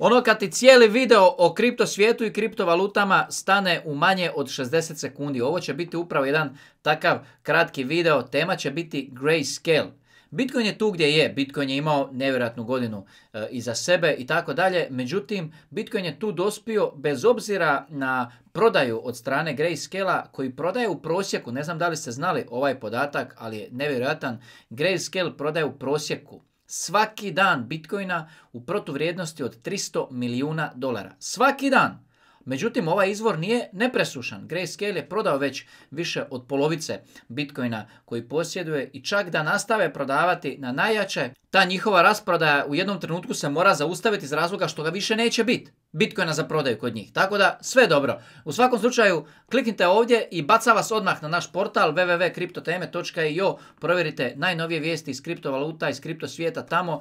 Ono kad ti cijeli video o kripto svijetu i kriptovalutama stane u manje od 60 sekundi. Ovo će biti upravo jedan takav kratki video. Tema će biti grayscale. Bitcoin je tu gdje je, Bitcoin je imao nevjerojatnu godinu e, iza sebe i tako dalje, međutim Bitcoin je tu dospio bez obzira na prodaju od strane Grayscale-a koji prodaje u prosjeku, ne znam da li ste znali ovaj podatak, ali je nevjerojatan, Grayscale prodaje u prosjeku svaki dan Bitcoina u protuvrijednosti od 300 milijuna dolara. Svaki dan! Međutim, ovaj izvor nije nepresušan. Grayscale je prodao već više od polovice bitcoina koji posjeduje i čak da nastave prodavati na najjače, ta njihova rasprodaja u jednom trenutku se mora zaustaviti iz razloga što ga više neće biti. Bitcoina za prodaju kod njih. Tako da sve dobro. U svakom slučaju kliknite ovdje i baca vas odmah na naš portal www.kriptoteme.io Provjerite najnovije vijesti iz kriptovaluta, iz kriptosvijeta tamo.